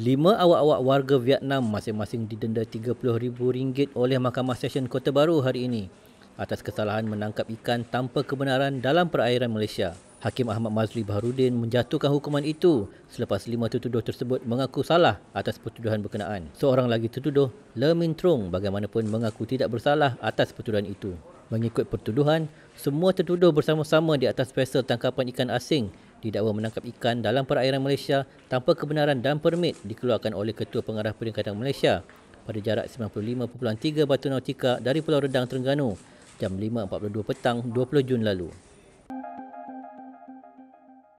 Lima awak-awak warga Vietnam masing-masing didenda RM30,000 oleh Mahkamah Session Kota Baru hari ini atas kesalahan menangkap ikan tanpa kebenaran dalam perairan Malaysia. Hakim Ahmad Mazli Baharudin menjatuhkan hukuman itu selepas lima tertuduh tersebut mengaku salah atas pertuduhan berkenaan. Seorang lagi tertuduh, Le Min Trung bagaimanapun mengaku tidak bersalah atas pertuduhan itu. Mengikut pertuduhan, semua tertuduh bersama-sama di atas vessel tangkapan ikan asing didakwa menangkap ikan dalam perairan Malaysia tanpa kebenaran dan permit dikeluarkan oleh Ketua Pengarah Peringkatan Malaysia pada jarak 95.3 batu nautika dari Pulau Redang Terengganu jam 5.42 petang 20 Jun lalu.